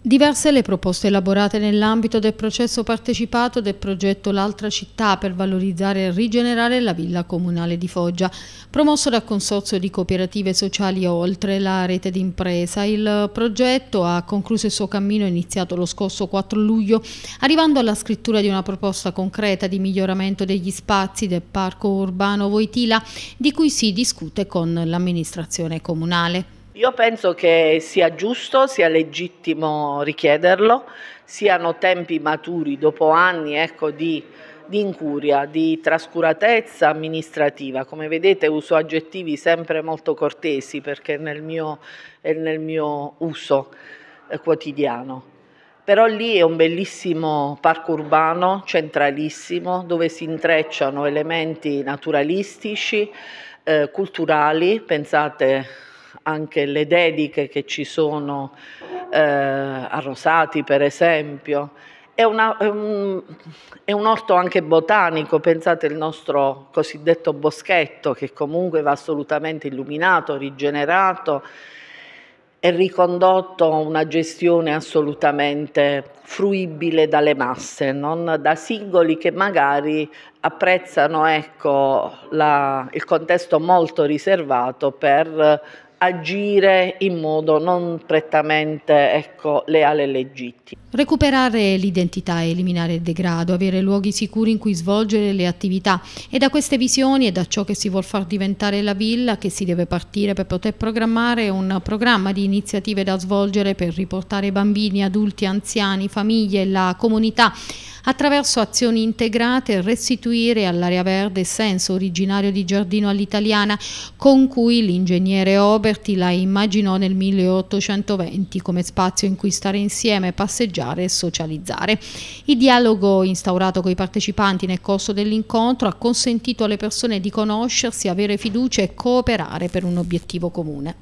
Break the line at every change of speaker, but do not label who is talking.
Diverse le proposte elaborate nell'ambito del processo partecipato del progetto L'altra città per valorizzare e rigenerare la villa comunale di Foggia, promosso dal Consorzio di Cooperative Sociali Oltre la rete d'impresa. Il progetto ha concluso il suo cammino iniziato lo scorso 4 luglio, arrivando alla scrittura di una proposta concreta di miglioramento degli spazi del parco urbano Voitila, di cui si discute con l'amministrazione comunale.
Io penso che sia giusto, sia legittimo richiederlo, siano tempi maturi dopo anni ecco, di, di incuria, di trascuratezza amministrativa. Come vedete uso aggettivi sempre molto cortesi perché nel mio, è nel mio uso eh, quotidiano però lì è un bellissimo parco urbano centralissimo dove si intrecciano elementi naturalistici, eh, culturali, pensate anche le dediche che ci sono eh, a Rosati per esempio. È, una, è, un, è, un, orto anche botanico, pensate il nostro cosiddetto boschetto che comunque va assolutamente illuminato, rigenerato e ricondotto a una gestione assolutamente fruibile dalle masse, non da singoli che magari apprezzano ecco, la, il contesto molto riservato per agire in modo non prettamente ecco, leale e legittimo.
Recuperare l'identità, eliminare il degrado, avere luoghi sicuri in cui svolgere le attività e da queste visioni e da ciò che si vuol far diventare la villa che si deve partire per poter programmare un programma di iniziative da svolgere per riportare bambini, adulti, anziani, famiglie, e la comunità attraverso azioni integrate restituire all'area verde senso originario di giardino all'italiana con cui l'ingegnere Oberti la immaginò nel 1820 come spazio in cui stare insieme, passeggiare e socializzare. Il dialogo instaurato con i partecipanti nel corso dell'incontro ha consentito alle persone di conoscersi, avere fiducia e cooperare per un obiettivo comune.